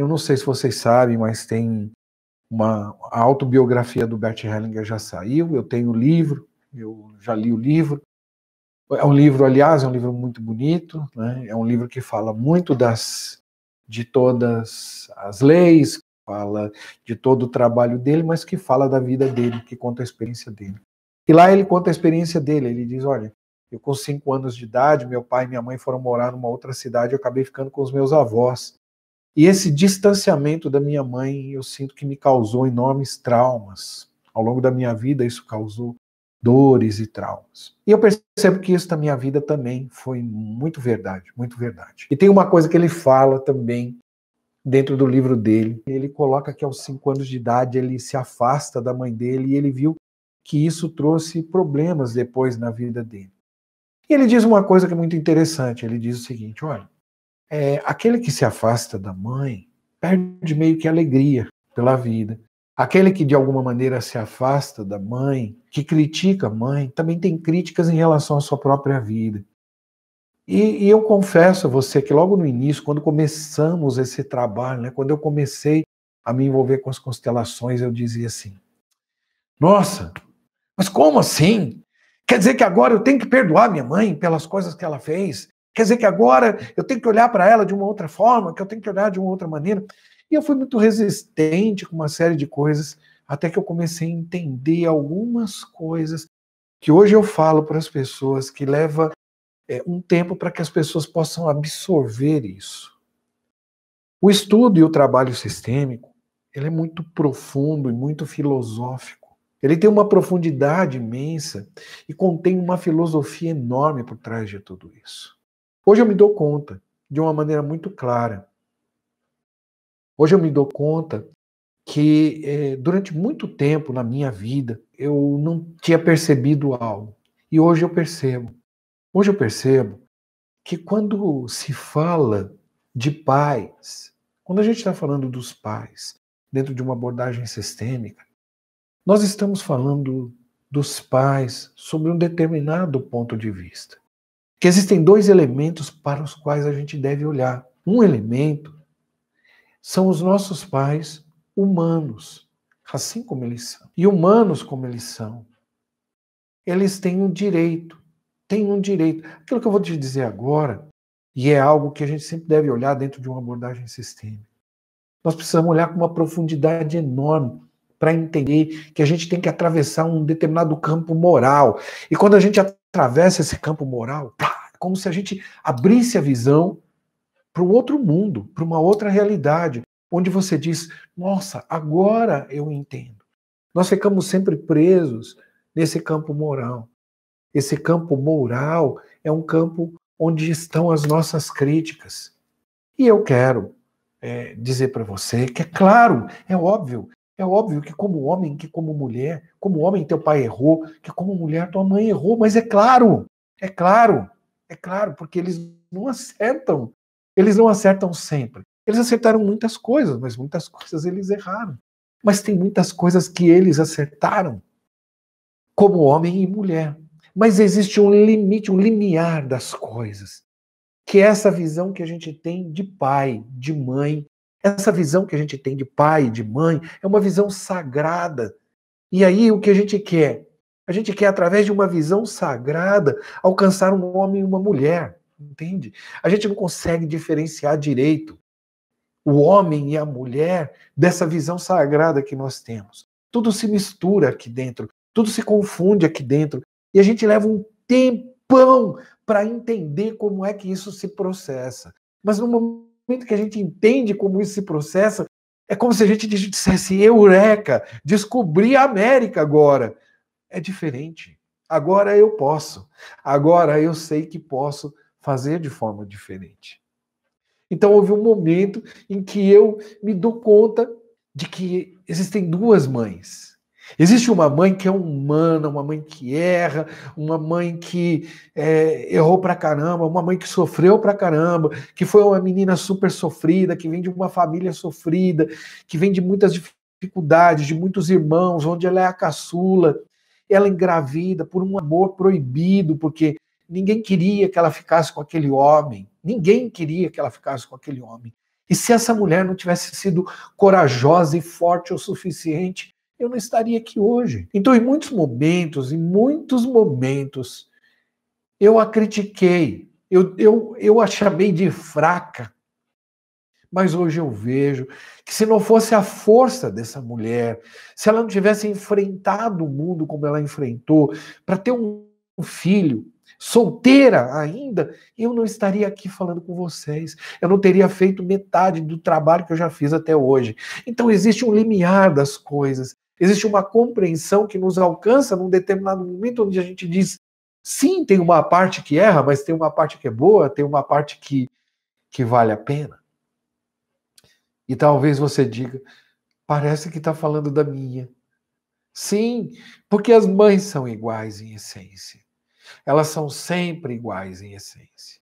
Eu não sei se vocês sabem, mas tem uma a autobiografia do Bert Hellinger já saiu, eu tenho o livro, eu já li o livro. É um livro, aliás, é um livro muito bonito, né? é um livro que fala muito das de todas as leis, fala de todo o trabalho dele, mas que fala da vida dele, que conta a experiência dele. E lá ele conta a experiência dele, ele diz, olha, eu com cinco anos de idade, meu pai e minha mãe foram morar numa outra cidade, eu acabei ficando com os meus avós. E esse distanciamento da minha mãe, eu sinto que me causou enormes traumas. Ao longo da minha vida, isso causou dores e traumas. E eu percebo que isso na minha vida também foi muito verdade, muito verdade. E tem uma coisa que ele fala também dentro do livro dele. Ele coloca que aos cinco anos de idade ele se afasta da mãe dele e ele viu que isso trouxe problemas depois na vida dele. E ele diz uma coisa que é muito interessante. Ele diz o seguinte: olha, é, aquele que se afasta da mãe perde meio que alegria pela vida. Aquele que de alguma maneira se afasta da mãe, que critica a mãe, também tem críticas em relação à sua própria vida. E, e eu confesso a você que logo no início, quando começamos esse trabalho, né, quando eu comecei a me envolver com as constelações, eu dizia assim: Nossa, mas como assim? Quer dizer que agora eu tenho que perdoar minha mãe pelas coisas que ela fez? Quer dizer que agora eu tenho que olhar para ela de uma outra forma, que eu tenho que olhar de uma outra maneira. E eu fui muito resistente com uma série de coisas, até que eu comecei a entender algumas coisas que hoje eu falo para as pessoas, que leva é, um tempo para que as pessoas possam absorver isso. O estudo e o trabalho sistêmico, ele é muito profundo e muito filosófico. Ele tem uma profundidade imensa e contém uma filosofia enorme por trás de tudo isso. Hoje eu me dou conta de uma maneira muito clara. Hoje eu me dou conta que eh, durante muito tempo na minha vida eu não tinha percebido algo. E hoje eu percebo. Hoje eu percebo que quando se fala de pais, quando a gente está falando dos pais dentro de uma abordagem sistêmica, nós estamos falando dos pais sobre um determinado ponto de vista que existem dois elementos para os quais a gente deve olhar. Um elemento são os nossos pais humanos, assim como eles são. E humanos como eles são, eles têm um direito, têm um direito. Aquilo que eu vou te dizer agora, e é algo que a gente sempre deve olhar dentro de uma abordagem sistêmica. Nós precisamos olhar com uma profundidade enorme para entender que a gente tem que atravessar um determinado campo moral. E quando a gente atravessa esse campo moral, pá, é como se a gente abrisse a visão para um outro mundo, para uma outra realidade, onde você diz: nossa, agora eu entendo. Nós ficamos sempre presos nesse campo moral. Esse campo moral é um campo onde estão as nossas críticas. E eu quero é, dizer para você que é claro, é óbvio é óbvio que, como homem, que como mulher, como homem, teu pai errou, que como mulher, tua mãe errou, mas é claro, é claro, é claro, porque eles não acertam. Eles não acertam sempre. Eles acertaram muitas coisas, mas muitas coisas eles erraram. Mas tem muitas coisas que eles acertaram, como homem e mulher. Mas existe um limite, um limiar das coisas, que é essa visão que a gente tem de pai, de mãe, essa visão que a gente tem de pai, de mãe, é uma visão sagrada. E aí o que a gente quer? A gente quer, através de uma visão sagrada, alcançar um homem e uma mulher, entende? A gente não consegue diferenciar direito o homem e a mulher dessa visão sagrada que nós temos. Tudo se mistura aqui dentro, tudo se confunde aqui dentro. E a gente leva um tempão para entender como é que isso se processa. Mas no momento que a gente entende como isso se processa, é como se a gente dissesse: Eureka, descobri a América agora. É diferente. Agora eu posso. Agora eu sei que posso fazer de forma diferente. Então houve um momento em que eu me dou conta de que existem duas mães. Existe uma mãe que é humana, uma mãe que erra, uma mãe que é, errou pra caramba, uma mãe que sofreu pra caramba, que foi uma menina super sofrida, que vem de uma família sofrida, que vem de muitas dificuldades, de muitos irmãos, onde ela é a caçula. Ela é engravida por um amor proibido, porque ninguém queria que ela ficasse com aquele homem. Ninguém queria que ela ficasse com aquele homem. E se essa mulher não tivesse sido corajosa e forte o suficiente eu não estaria aqui hoje. Então, em muitos momentos, em muitos momentos, eu a critiquei, eu, eu, eu a chamei de fraca. Mas hoje eu vejo que se não fosse a força dessa mulher, se ela não tivesse enfrentado o mundo como ela enfrentou, para ter um filho, solteira ainda, eu não estaria aqui falando com vocês. Eu não teria feito metade do trabalho que eu já fiz até hoje. Então existe um limiar das coisas existe uma compreensão que nos alcança num determinado momento onde a gente diz: sim, tem uma parte que erra, mas tem uma parte que é boa, tem uma parte que, que vale a pena. E talvez você diga: parece que está falando da minha. Sim, porque as mães são iguais em essência. Elas são sempre iguais em essência.